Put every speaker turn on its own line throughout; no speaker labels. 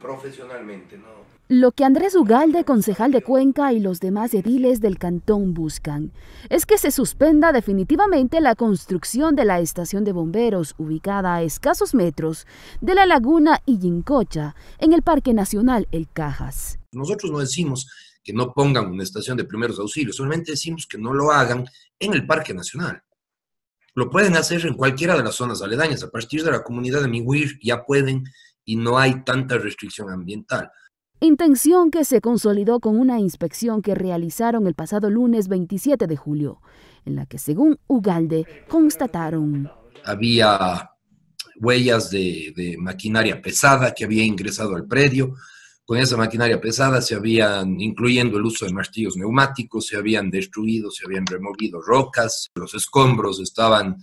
profesionalmente,
Lo que Andrés Ugalde, concejal de Cuenca y los demás ediles del cantón buscan es que se suspenda definitivamente la construcción de la estación de bomberos ubicada a escasos metros de la laguna Illincocha en el Parque Nacional El Cajas.
Nosotros no decimos que no pongan una estación de primeros auxilios, solamente decimos que no lo hagan en el Parque Nacional. Lo pueden hacer en cualquiera de las zonas aledañas. A partir de la comunidad de Miguir ya pueden y no hay tanta restricción ambiental.
Intención que se consolidó con una inspección que realizaron el pasado lunes 27 de julio, en la que según Ugalde constataron...
Había huellas de, maquinaria pesada que había ingresado al predio. Con esa maquinaria pesada se habían, incluyendo el uso de martillos neumáticos, se habían destruido, se habían removido rocas, los escombros estaban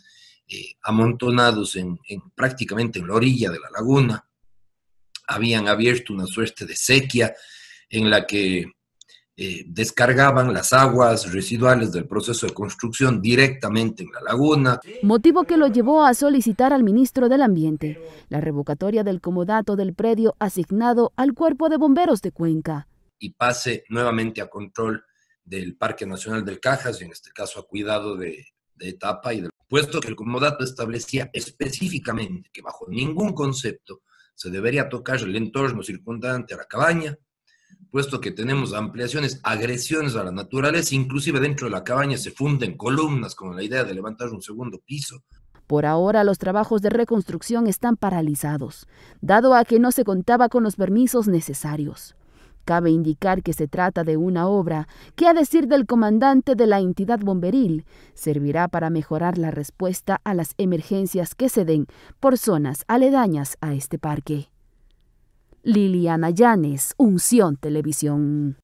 eh, amontonados en, en, prácticamente en la orilla de la laguna habían abierto una suerte de sequía en la que eh, descargaban las aguas residuales del proceso de construcción directamente en la laguna.
Motivo que lo llevó a solicitar al ministro del Ambiente la revocatoria del comodato del predio asignado al Cuerpo de Bomberos de Cuenca.
Y pase nuevamente a control del Parque Nacional del Cajas, y en este caso a cuidado de, de etapa y del puesto que el comodato establecía específicamente que bajo ningún concepto se debería tocar el entorno circundante a la cabaña, puesto que tenemos ampliaciones, agresiones a la naturaleza, inclusive dentro de la cabaña se funden columnas con la idea de levantar un segundo piso.
Por ahora los trabajos de reconstrucción están paralizados, dado a que no se contaba con los permisos necesarios. Cabe indicar que se trata de una obra que, a decir del comandante de la entidad bomberil, servirá para mejorar la respuesta a las emergencias que se den por zonas aledañas a este parque. Liliana Llanes, Unción Televisión.